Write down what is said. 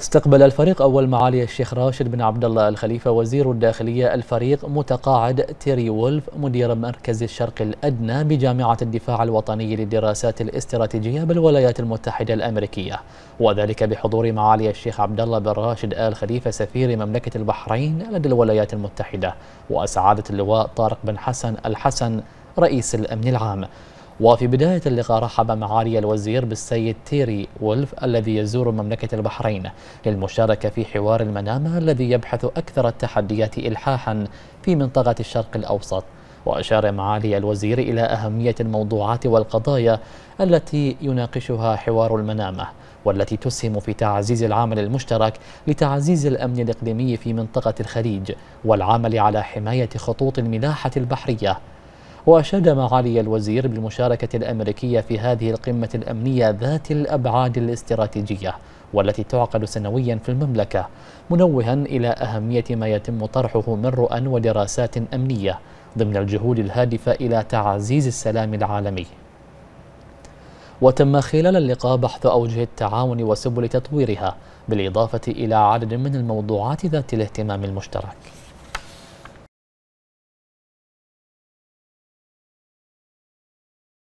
استقبل الفريق أول معالي الشيخ راشد بن عبد الله الخليفة وزير الداخلية الفريق متقاعد تيري وولف مدير مركز الشرق الأدنى بجامعة الدفاع الوطني للدراسات الاستراتيجية بالولايات المتحدة الأمريكية وذلك بحضور معالي الشيخ عبد الله بن راشد آل خليفة سفير مملكة البحرين لدى الولايات المتحدة وسعادة اللواء طارق بن حسن الحسن رئيس الأمن العام وفي بداية اللقاء رحب معالي الوزير بالسيد تيري وولف الذي يزور مملكة البحرين للمشاركة في حوار المنامة الذي يبحث أكثر التحديات إلحاحا في منطقة الشرق الأوسط وأشار معالي الوزير إلى أهمية الموضوعات والقضايا التي يناقشها حوار المنامة والتي تسهم في تعزيز العمل المشترك لتعزيز الأمن الإقليمي في منطقة الخليج والعمل على حماية خطوط الملاحة البحرية وشدم علي الوزير بالمشاركة الأمريكية في هذه القمة الأمنية ذات الأبعاد الاستراتيجية والتي تعقد سنويا في المملكة منوها إلى أهمية ما يتم طرحه من رؤى ودراسات أمنية ضمن الجهود الهادفة إلى تعزيز السلام العالمي وتم خلال اللقاء بحث أوجه التعاون وسبل تطويرها بالإضافة إلى عدد من الموضوعات ذات الاهتمام المشترك